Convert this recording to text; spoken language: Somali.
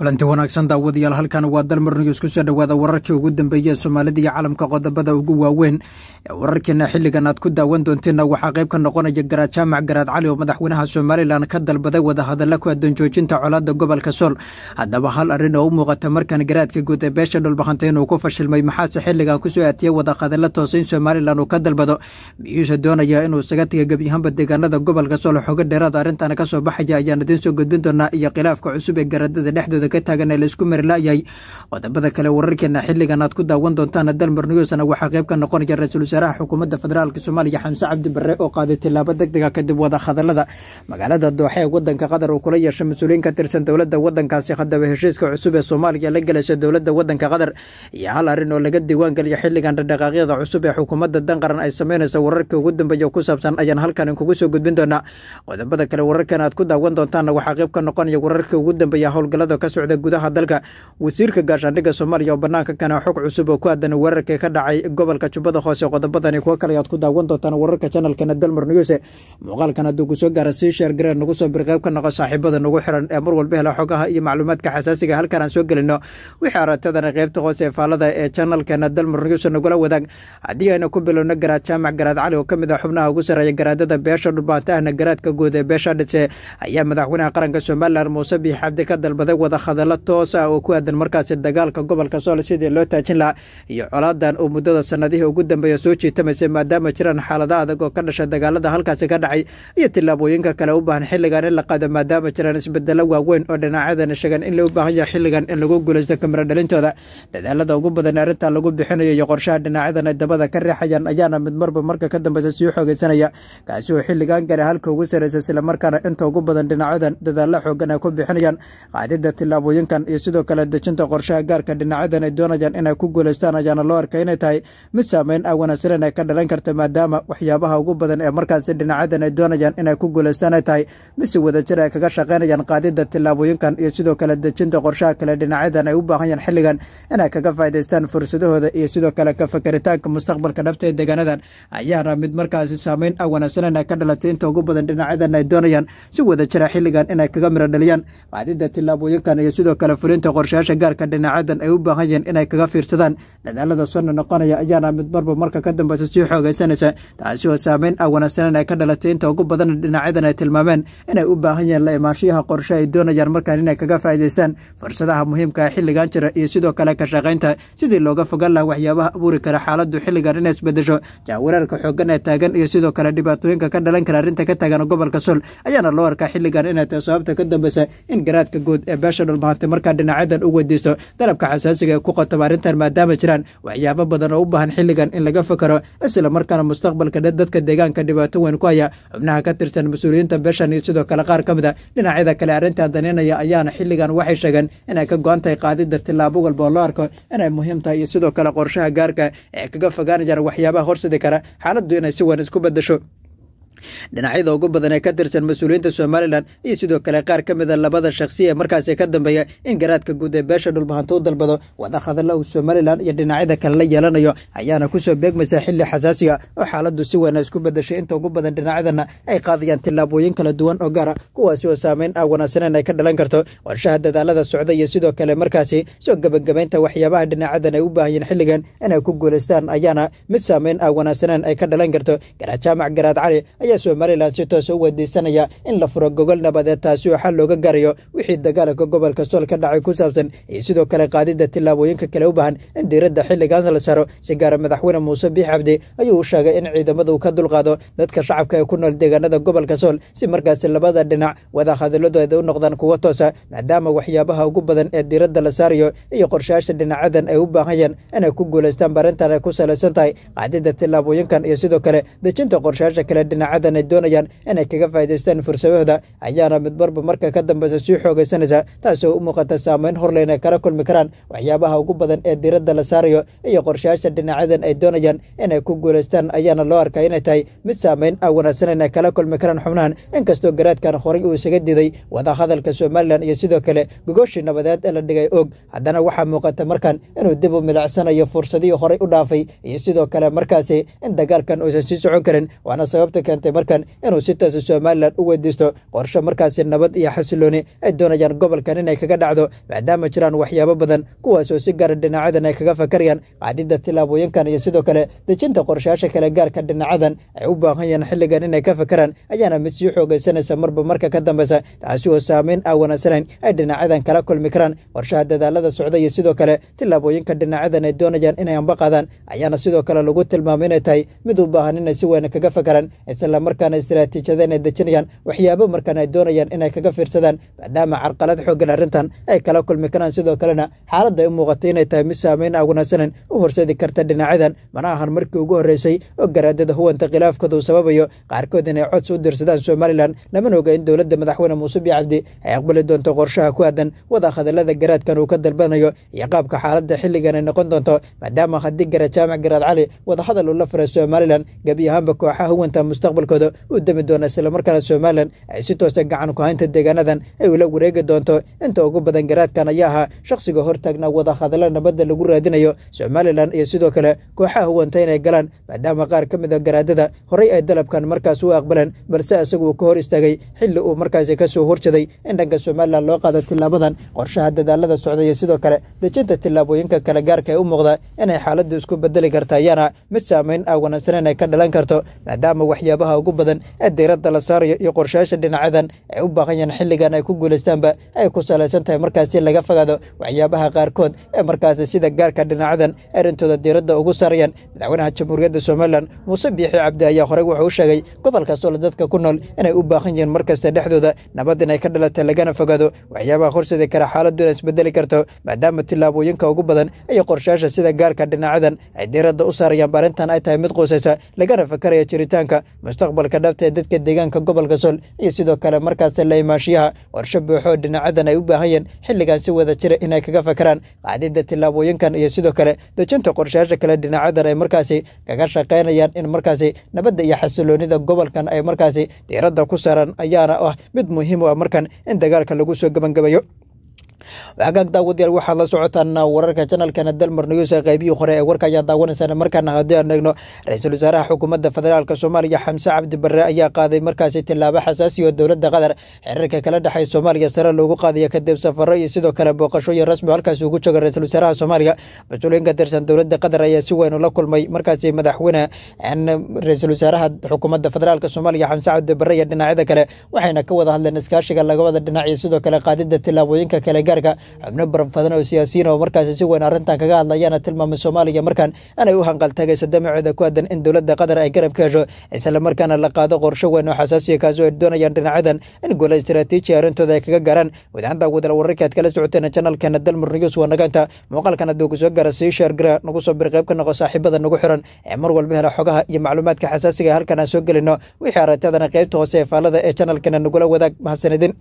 kulanti wanaagsan daawadayaal halkan waa dalmarnigis kusoo dhowaada wararkii ugu dambeeyey ee soomaalida iyo caalamka qodobada ugu waaweyn ee wararkiina xilligan aad ku daawan doontiinna waxaa qayb ka noqonaya garaad jaamac garaad cali oo madaxweynaha somalilan ka dalbaday wadahadalla ku aadan joojinta colaadda gobolka sool haddaba hal arrin oo u muuqata markan garaadka guud ee beesha dhulbahantay inuu ku fashilmay maxaase xilligan kusoo aatiyey wadahadalla toose in somalilan uu ka dalbado miyuuse doonaya inuu isaga taga gebyahaanba deegaanada gobolka sool xogo dheeraad arrintan ka soo baxaya ayaan idiin soo gudbin doonaa iyo khilaafka cusub ee garaadada dhexdooda ka taaganaa laisku marila'yahay qodobada kale wararkeena xilligan aad ku daawan doontaan dalmar newsna waxaa qayb ka noqonaya ra-iisul wasaaraha xukuumadda federaalk soomaaliya xamse cabdi oo qaaday tilaabo degdega kadib wadahadalada magaalada dooxe ee wadanka qatar uu kula yeeshay mas-uuliyiin ka tirsan dowladda wadankaasi haddaba heshiiska cusub ee soomaaliya la gelaysa dowladda wadanka qatar iyo hal arrin oo laga diiwaangeliya xilligan dhaqdhaqaaqyada cusub ee xukuumadda danqaran ay sameynaysa wararkii ugu dambeeya ku saabsan ayaan halkan inkugu soo gudbin doonaa qodobada kale wararkan aad ku daawan doontaanna waxaa qayb ka noqonaya wararkii ugu dambeeya howlgallada ka socda gudaha dalka wasiirka gaashaandhigga soomaaliya oo banaanka kana xog cusub oo ku aadan weerarkii ka dhacay gobolka jubbada hoose qodobadani kuwo kale ayaad ku daawan doontaan wararka janalkana dalmar news muuqaalkan hadduu ku gaara sii sheer gareen nagu soo birqeyb ka noqo saaxiibada nagu xiran ee mar walba hela xogaha iyo macluumaadka xasaasiga halkan aan soo gelino wixii aragtadana qeybta hoose ee faalada ee janalkana dalmar news nagula wadaag haddii aynu ku bilowno garaad jaamac garaad cali oo ka mid ah xubnaha ugu sarreeya garaadada beesha dhulbaanta ahna garaadka guud ee beesha dhise ayaa madaxweynaha qaranka somalilan muuse biixi cabdi ka dalbaday wada hadallo toos ah oo ku aadan markaasi dagaalka gobolka sool sidii loo taajin lahaa iyo colaadan oo muddada sannadihii ugu dambeeya soo jiitamaysa maadaama jiraan xaalada adag oo ka dhasha dagaalada halkaasi ka dhacay iyo tillaabooyinka kale u baahan xilligan in la qaado maadaama jiraan isbedelo waaweyn oo dhinacyadan sheegan in loo baahan yahay xilligan in lagu guulaysto dhalintooda dadaalada ugu badan ee arrintaa lagu bixinayo iyo qorshaha dhinacyadan ay dabada ka riixayaan ayaana mid marba marka ka dambeysa sii xoogeysanaya kaasi oo xilligan gaara halka ugu sarreysa islamarkaana inta ugu badan dhinacyadan dadaalla xoogan ay ku bixinayaan qaadida tillaabooyinkan iyo sidoo kale dejinta qorshaha gaarka dhinacyadan ay doonayaan inay ku guulaystaan ayaana loo arkay inay tahay mid saameyn awanaagsanayn ah, ay ka dhalan karta maadaama waxyaabaha ugu badan ee markaasi dhinacyadan ay doonayaan inay ku guulaystaan ay tahay mid si wadajir ah ay kaga shaqaynayaan qaadidda tillaabooyinkan iyo sidoo kale dejinta qorshaha kale dhinacyadan ay u baahanyaan xilligan inay kaga faa'idaystaan fursadahooda iyo sidoo kale ka fakaritaanka mustaqbalka dhabta ee deegaanadan ayaana mid markaasi saameyn awanaagsanayn ah, ay ka dhalatay inta ugu badan dhinacyadan ay doonayaan si wadajira xilligan inay kaga miro dhaliyaan qaadidda tillaabooyinkan iyo sidoo kale fulinta qorshayaasha gaarka dhinacyadan ay u baahan yihiin inay kaga fiirsadaan dadaalada sonna noqonaya ayaana ah mid marba marka ka dambeysa sii xoogaysanaysa taasi oo saameyn ah wanaagsanan ay ka dhalatay inta ugu badan dhinacyadan ay tilmaameen inay u baahan yihiin la imaanshiyaha qorshe ay doonayaan markaan inay kaga faa'iidaystaan fursadaha muhiimka ah xilligan jira iyo sidoo kale ka shaqaynta sidii looga fogan laha waxyaabaha abuuri kara xaaladdu xilligan inay isbedesho jaawareerka xoogan ee taagan iyo sidoo kale dhibaatooyinka ka dhalan kara arrinta ka taagan gobolka sol ayaana loo arkaa xilligan inay tahay sababta ka dambeysa in garaadka guud ee beesha dhulmaantay markaa dhinacyadan u weydiisto dalabka xasaasiga ee ku qotaba arrintan maadaama jiraan waxyaabo badan oo u baahan xilligan in laga fakaro isla markaana mustaqbalka dadka deegaanka dhibaato weyn ku haya xubnaha ka tirsan mas-uuliyiinta beeshan iyo sidoo kale qaar ka mid a ah dhinacyada kale arrintaa danaynaya ayaana xilligan waxay sheegeen inay ka go-an tahay qaadidda tillaabo walba oo loo arko inay muhiim tahay iyo sidoo kale qorshaha gaarka ah ee kaga fogaanayaan waxyaabaha horsadi kara xaaladdu inay si weyn isku badasho dhinacyada ugu badan ee ka tirsan mas-uuliyiinta somalilan iyo sidoo kale qaar ka mid a ah labada shakhsi ee markaasi ka dambeeya in garaadka guud ee beesha u dalbado wadahadalla uu somalilan iyo dhinacyada kale la yeelanayo ayaana kusoo beegmaysaa xilli xasaasiga ah oo xaaladdu si weyna isku bedashay inta ugu badan dhinacyadana ay qaadayaan tillaabooyin kala duwan oo gaara ah, kuwaasi oo saameyn aan wanaagsaneyn ay ka dhalan karto warshaha dadaalada socda iyo sidoo kale markaasi soo gabagabaynta waxyaabaha dhinacyadan ay u baahayeen xilligan inay ku guulaystaan ayaana mid saameyn aan wanaagsaneyn ay ka dhalan karto garaad jaamac garaad cali ayaa somalilan si toos u weydiisanaya in la furo gogol nabadeed taasi oo xal looga gaarayo wixii dagaalka gobolka sool ka dhacay ku saabsan iyo sidoo kale qaadidda tillaabooyinka kale u baahan in diiradda xilligaas la saro si gaara madaxweyne muuse biix cabdi ayuu u sheegay in ciidamadu ka dulqaado dadka shacabka ee ku nool deegaanada gobolka sool si markaasi labada dhinac wadahadaladooda u noqdaan kuwo toosa maadaama waxyaabaha ugu badan ee diiradda la saarayo iyo qorshayaasha dhinacyadan ay u baahanyaan inay ku guulaystaan barintan ay ku salaysan tahay qaadida tillaabooyinkan iyo sidoo kale dejinta qorshayaasha kale dhinac jaamacaddan doonayaan inay kaga faa'idaystaan fursadahooda ayaana midmarba marka ka dambeysa sii xoogaysanaysa taasoo u muuqata saameyn horleyna kala kulmi karaan waxyaabaha ugu badan ee diiradda la saarayo iyo qorshayaasha dhinacyadan ay doonayaan inay ku guulaystaan ayaana loo arkaa inay tahay mid saameyn ah wanaagsanayna kala kulmi karaan xubnahan inkastoo garaadkan horey uu isaga diiday wadahadalka somalilan iyo sidoo kale gogoshii nabadeed ee la dhigay oog haddana waxaa muuqata markan inuu dib u milicsanayo fursadihii horey u dhaafay iyo sidoo kale markaasi in dagaalkan uusan sii socon karin waana sababta keentay markan inuu si taasi somalilan u weydiisto qorsho markaasi nabad iyo xasilooni ay doonayaan gobolkan inay kaga dhacdo maadaama jiraan waxyaabo badan kuwaasoo si gaara ah dhinacadan ay kaga fakarayaan qaadida tilaabooyinkan iyo sidoo kale dejinta qorshayaasha kale gaarka dhinacadan ay u baahan yaheen xilligan inay ka fakaraan ayaana mid sii xoogaysanaysa marba marka ka dambeysa taasi oo saameyn aan wanaagsanayn ay dhinacyadan kala kulmi karaan qorshaha dadaalada socda iyo sidoo kale tilaabooyinka dhinacadan ay doonayaan inay ambaqaadaan ayaana sidoo kale lagu tilmaamay inay tahay mid u baahan inay si weyn kaga fakaraan isla markaana istiraatiijada inay dejinayaan waxyaabo markaan ay doonayaan inay kaga fiirsadaan maadaama carqalad xooggan arrintan ay kala kulmi karaan sidoo kalena xaaladda ay u muuqata inay tahay mid saameyn aan wanaagsanayn u horseedi karta dhinacyadan mana ahan markii ugu horreysay oo garaadada huwanta khilaafkooda uu sababayo qaarkood inay cods u diirsadaan somalilan lamana oga in dowladda madaxweyne muuse bi cabdi ay aqbali doonto qorshaha ku aadan wada hadallada garaadkan uu ka dalbanayo iyo qaabka xaaladda xilligan ay noqon doonto maadaama haddii garaad jaamac garaad cali wadahadal uu la faray somalilan gebi ahaanba kooxaha huwanta mustaqbal mustaqbalkooda u dami doona islamarkaana somalilan ay si toosta gacan ku haynta deegaanadan ay ula wareegi doonto inta ugu badan garaadkan ayaa ahaa shakhsiga hortaagna wadahadalla nabadda lagu raadinayo somalilan iyo sidoo kale kooxaha huwanta inay galaan maadaama qaar ka mid a ah garaadada horey ay dalabkan markaas u aqbaleen balse isagu uu ka hor istaagay xilli uu markaasi kasoo horjaday in dhanka somalilan loo qaado tilaabadan qorshaha dadaalada socda iyo sidoo kale dejinta tilaabooyinka kale gaarka ee u muuqda inay xaaladdu isku bedeli karta ayaana mid saameyn aa wanaagsanayn ay ka dhalan karto maadaama waxyaabaha dhaqaalaha ugu badan ee diiradda la saarayo iyo qorshayaasha dhinacyadan ay u baahan yihiin xilligan ay ku guulaystaanba ay ku salaysan tahay markaasi laga fogaado waxyaabaha qaarkood ee markaasi sida gaarka dhinacyadan arrintooda diiradda ugu saarayaan madaxweynaha jamhuuriyadda somalilan muuse biixi cabdi ayaa horey wuxuu u sheegay gobol kastoole dadka ku nool inay u baahan yihiin markasta dhexdooda nabad inay ka dhalata lagana fogaado waxyaabaha horseedi kara xaaladooda isbedeli karto maadaama tillaabooyinka ugu badan iyo qorshayaasha sida gaarka dhinacyadan ay diiradda u saarayaanba baarintan ay tahay mid quusaysa lagana fakaraya jiritaanka mustaqbalka dhabta ee dadka deegaanka gobolka sool iyo sidoo kale markaas laimaashiyaha qorsho buuxoo dhinacadan ay u baahanyeen xilligan si wada jira inay kaga fakaraan qaadidda tillaabooyinkan iyo sidoo kale dejinta qorshayaasha kale dhinacadan ay markaasi kaga shaqaynayaan in markaasi nabadda iyo xasiloonida gobolkan ay markaasi diiradda ku saaraan ayaana ah mid muhiim u ah markan in dagaalka lagu soo gebagabeeyo waxagaag daawadayaal waxaad la socotaan wararka janalkana dalmar nayuusa qaybihii hore ee warka ayaa daawanaysaa markaana haddii aan eegno ra-iisul wasaaraha xukuumadda federaalk soomaaliya xamse cabdi barre ayaa qaaday markaasi tilaabo xasaasi oo dowladda qatar xiriirka kala dhexay soomaaliya sare loogu qaadaya kadib safaro iyo sidoo kale booqashooyin rasmi halkaasi ugu jooga ra-iisul wasaaraha soomaaliya mas-uuliyiin ka tirsan dowladda qatar ayaa si weyn ula kulmay markaasi madaxweyne ra-iisul wasaaraha xukuumadda federaalk soomaaliya xamse cabdi barre iyo dhinacyada kale waxayna ka wada hadleen iskaashiga labada dhinac iyo sidoo kale qaadida tillaabooyinka kale gargaarka xubno barfadan oo siyaasiyiin oo markaasi si weyn arrintan kaga hadlayaana tilmaamay soomaaliya markan inay u hanqaltagayso damaceeda ku aadan in dowladda qatar ay garab ka hesho islamarkaana la qaado qorsho weyn oo xasaasiya ah, kaasoo ay doonayaan dhinacyadan in gole istaraatiiji arintooda ay kaga gaaraan wadaanta wadal wararkaad kala socoteen janalkeena dalmur niyus wanagaanta muuqaalkan hadduu ku soo gaara sii sheergara nagu soo bir qayb ka noqo saaxiibada nagu xiran ee mar walba hela xogaha iyo macluumaadka xasaasiga halkan aan soo gelino wixii aragtadana qaybta hoose ee faalada ee janalkeena nagula wadaag mahadsanidin